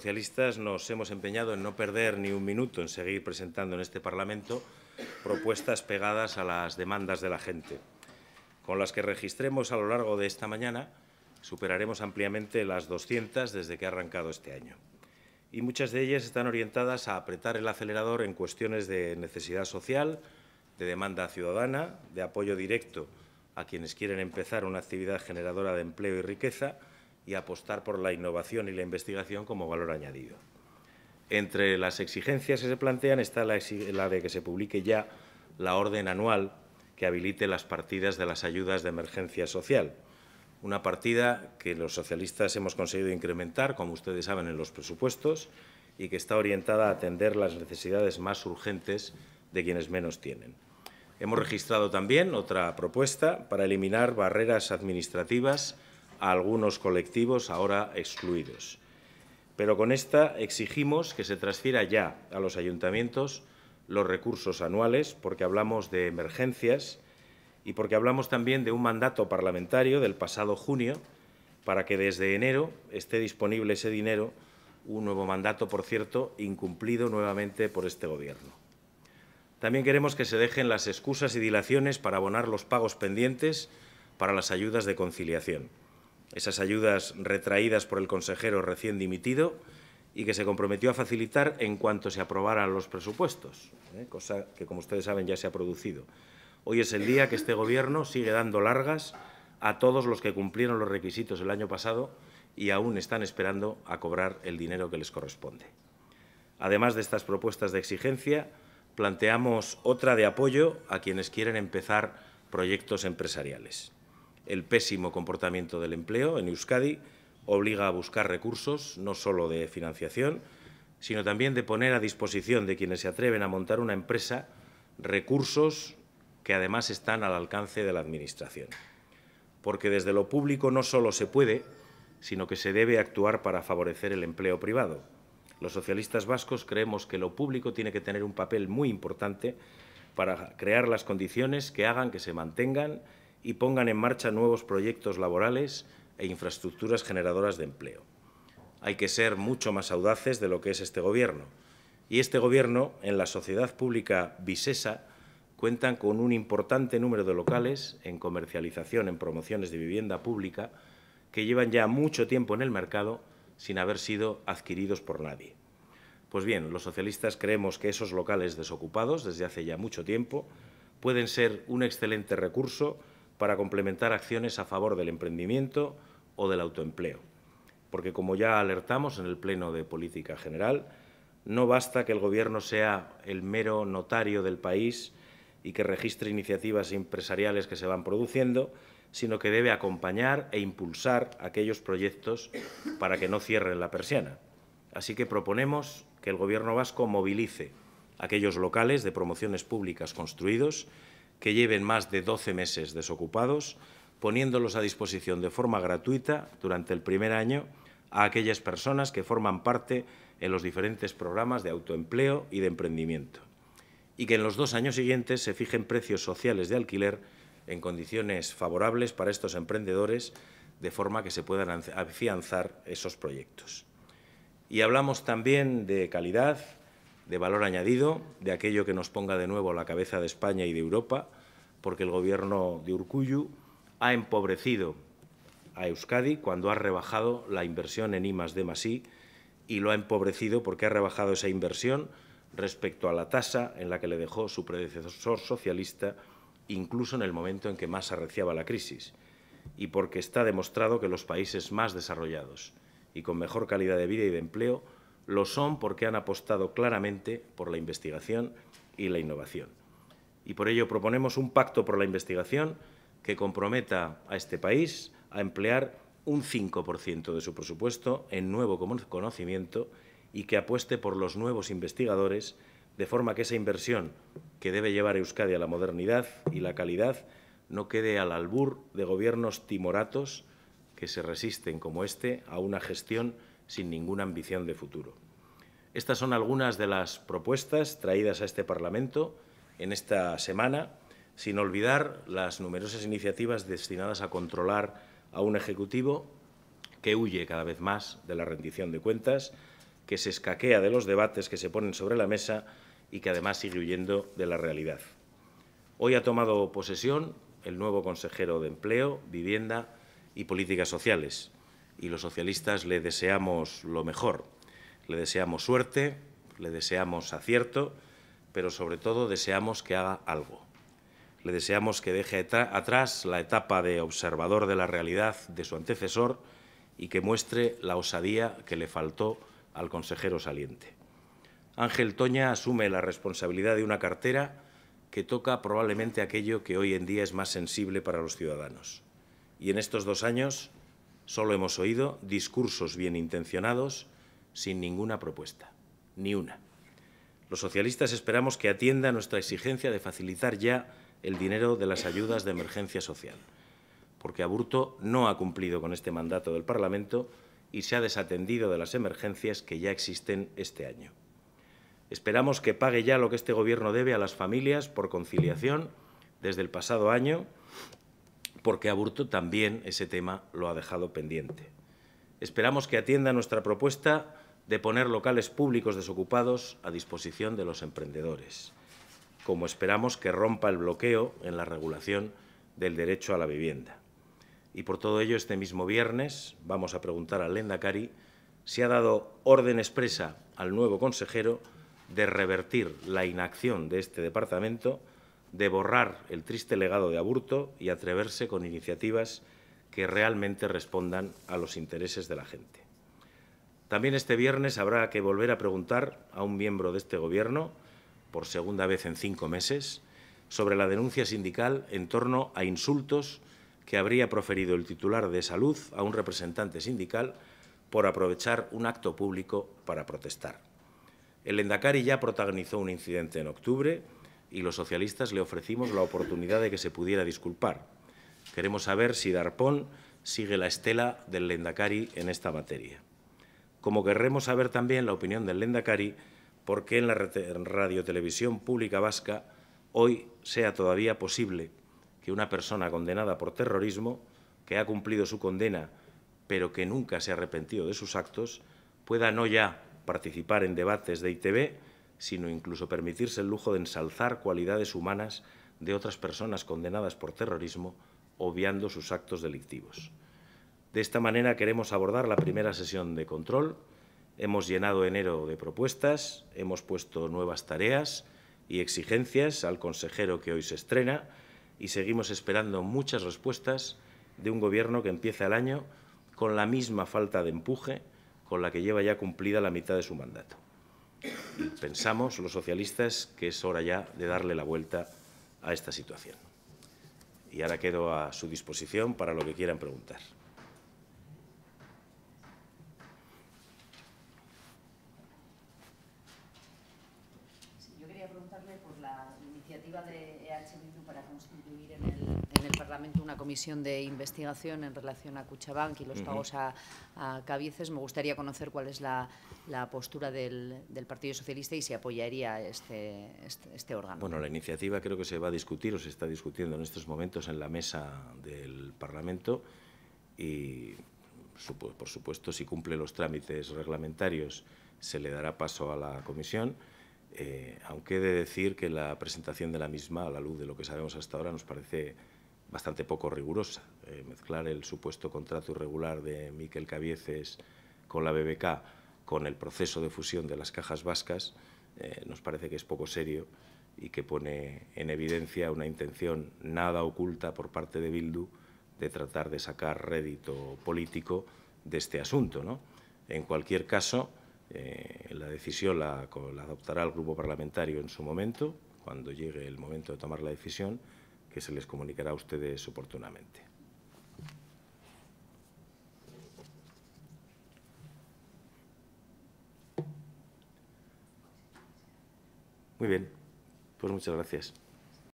socialistas nos hemos empeñado en no perder ni un minuto en seguir presentando en este Parlamento propuestas pegadas a las demandas de la gente, con las que registremos a lo largo de esta mañana superaremos ampliamente las 200 desde que ha arrancado este año. Y muchas de ellas están orientadas a apretar el acelerador en cuestiones de necesidad social, de demanda ciudadana, de apoyo directo a quienes quieren empezar una actividad generadora de empleo y riqueza, y apostar por la innovación y la investigación como valor añadido. Entre las exigencias que se plantean está la, de que se publique ya la orden anual que habilite las partidas de las ayudas de emergencia social. Una partida que los socialistas hemos conseguido incrementar, como ustedes saben, en los presupuestos y que está orientada a atender las necesidades más urgentes de quienes menos tienen. Hemos registrado también otra propuesta para eliminar barreras administrativas algunos colectivos ahora excluidos. Pero con esta exigimos que se transfiera ya a los ayuntamientos los recursos anuales, porque hablamos de emergencias y porque hablamos también de un mandato parlamentario del pasado junio, para que desde enero esté disponible ese dinero, un nuevo mandato, por cierto, incumplido nuevamente por este Gobierno. También queremos que se dejen las excusas y dilaciones para abonar los pagos pendientes para las ayudas de conciliación esas ayudas retraídas por el consejero recién dimitido y que se comprometió a facilitar en cuanto se aprobaran los presupuestos, ¿eh? cosa que, como ustedes saben, ya se ha producido. Hoy es el día que este Gobierno sigue dando largas a todos los que cumplieron los requisitos el año pasado y aún están esperando a cobrar el dinero que les corresponde. Además de estas propuestas de exigencia, planteamos otra de apoyo a quienes quieren empezar proyectos empresariales el pésimo comportamiento del empleo en Euskadi obliga a buscar recursos, no solo de financiación, sino también de poner a disposición de quienes se atreven a montar una empresa recursos que además están al alcance de la Administración. Porque desde lo público no solo se puede, sino que se debe actuar para favorecer el empleo privado. Los socialistas vascos creemos que lo público tiene que tener un papel muy importante para crear las condiciones que hagan que se mantengan y pongan en marcha nuevos proyectos laborales e infraestructuras generadoras de empleo. Hay que ser mucho más audaces de lo que es este Gobierno. Y este Gobierno, en la sociedad pública Visesa, cuentan con un importante número de locales en comercialización, en promociones de vivienda pública, que llevan ya mucho tiempo en el mercado sin haber sido adquiridos por nadie. Pues bien, los socialistas creemos que esos locales desocupados desde hace ya mucho tiempo pueden ser un excelente recurso para complementar acciones a favor del emprendimiento o del autoempleo. Porque, como ya alertamos en el Pleno de Política General, no basta que el Gobierno sea el mero notario del país y que registre iniciativas empresariales que se van produciendo, sino que debe acompañar e impulsar aquellos proyectos para que no cierren la persiana. Así que proponemos que el Gobierno vasco movilice aquellos locales de promociones públicas construidos que lleven más de 12 meses desocupados, poniéndolos a disposición de forma gratuita durante el primer año a aquellas personas que forman parte en los diferentes programas de autoempleo y de emprendimiento, y que en los dos años siguientes se fijen precios sociales de alquiler en condiciones favorables para estos emprendedores, de forma que se puedan afianzar esos proyectos. Y hablamos también de calidad, de valor añadido, de aquello que nos ponga de nuevo la cabeza de España y de Europa, porque el gobierno de Urcuyu ha empobrecido a Euskadi cuando ha rebajado la inversión en I D I y lo ha empobrecido porque ha rebajado esa inversión respecto a la tasa en la que le dejó su predecesor socialista, incluso en el momento en que más arreciaba la crisis, y porque está demostrado que los países más desarrollados y con mejor calidad de vida y de empleo lo son porque han apostado claramente por la investigación y la innovación. Y por ello proponemos un pacto por la investigación que comprometa a este país a emplear un 5% de su presupuesto en nuevo conocimiento y que apueste por los nuevos investigadores, de forma que esa inversión que debe llevar Euskadi a la modernidad y la calidad no quede al albur de gobiernos timoratos que se resisten, como este, a una gestión sin ninguna ambición de futuro. Estas son algunas de las propuestas traídas a este Parlamento en esta semana, sin olvidar las numerosas iniciativas destinadas a controlar a un Ejecutivo que huye cada vez más de la rendición de cuentas, que se escaquea de los debates que se ponen sobre la mesa y que además sigue huyendo de la realidad. Hoy ha tomado posesión el nuevo consejero de Empleo, Vivienda y Políticas Sociales y los socialistas le deseamos lo mejor le deseamos suerte, le deseamos acierto, pero sobre todo deseamos que haga algo. Le deseamos que deje atrás la etapa de observador de la realidad de su antecesor y que muestre la osadía que le faltó al consejero saliente. Ángel Toña asume la responsabilidad de una cartera que toca probablemente aquello que hoy en día es más sensible para los ciudadanos. Y en estos dos años solo hemos oído discursos bien intencionados, sin ninguna propuesta, ni una. Los socialistas esperamos que atienda nuestra exigencia de facilitar ya el dinero de las ayudas de emergencia social, porque Aburto no ha cumplido con este mandato del Parlamento y se ha desatendido de las emergencias que ya existen este año. Esperamos que pague ya lo que este Gobierno debe a las familias por conciliación desde el pasado año, porque Aburto también ese tema lo ha dejado pendiente. Esperamos que atienda nuestra propuesta de poner locales públicos desocupados a disposición de los emprendedores, como esperamos que rompa el bloqueo en la regulación del derecho a la vivienda. Y por todo ello, este mismo viernes vamos a preguntar a Lenda Cari, si ha dado orden expresa al nuevo consejero de revertir la inacción de este departamento, de borrar el triste legado de aburto y atreverse con iniciativas que realmente respondan a los intereses de la gente. También este viernes habrá que volver a preguntar a un miembro de este Gobierno, por segunda vez en cinco meses, sobre la denuncia sindical en torno a insultos que habría proferido el titular de Salud a un representante sindical por aprovechar un acto público para protestar. El Endacari ya protagonizó un incidente en octubre y los socialistas le ofrecimos la oportunidad de que se pudiera disculpar. Queremos saber si Darpón sigue la estela del Lendakari en esta materia como querremos saber también la opinión del Lendakari por qué en la radiotelevisión pública vasca hoy sea todavía posible que una persona condenada por terrorismo, que ha cumplido su condena pero que nunca se ha arrepentido de sus actos, pueda no ya participar en debates de ITV, sino incluso permitirse el lujo de ensalzar cualidades humanas de otras personas condenadas por terrorismo, obviando sus actos delictivos. De esta manera queremos abordar la primera sesión de control. Hemos llenado enero de propuestas, hemos puesto nuevas tareas y exigencias al consejero que hoy se estrena y seguimos esperando muchas respuestas de un gobierno que empieza el año con la misma falta de empuje con la que lleva ya cumplida la mitad de su mandato. pensamos los socialistas que es hora ya de darle la vuelta a esta situación. Y ahora quedo a su disposición para lo que quieran preguntar. una comisión de investigación en relación a Cuchabank y los pagos a, a Me gustaría conocer cuál es la, postura del, Partido Socialista y si apoyaría este, este, este, órgano. Bueno, la iniciativa creo que se va a discutir o se está discutiendo en estos momentos en la mesa del Parlamento y, por supuesto, si cumple los trámites reglamentarios se le dará paso a la comisión. Eh, aunque he de decir que la presentación de la misma, a la luz de lo que sabemos hasta ahora, nos parece bastante poco rigurosa. Eh, mezclar el supuesto contrato irregular de Miquel Cabieces con la BBK con el proceso de fusión de las cajas vascas eh, nos parece que es poco serio y que pone en evidencia una intención nada oculta por parte de Bildu de tratar de sacar rédito político de este asunto. En cualquier caso, eh, la decisión la, la adoptará el grupo parlamentario en su momento, cuando llegue el momento de tomar la decisión, que se les comunicará a ustedes oportunamente. Muy bien, pues muchas gracias.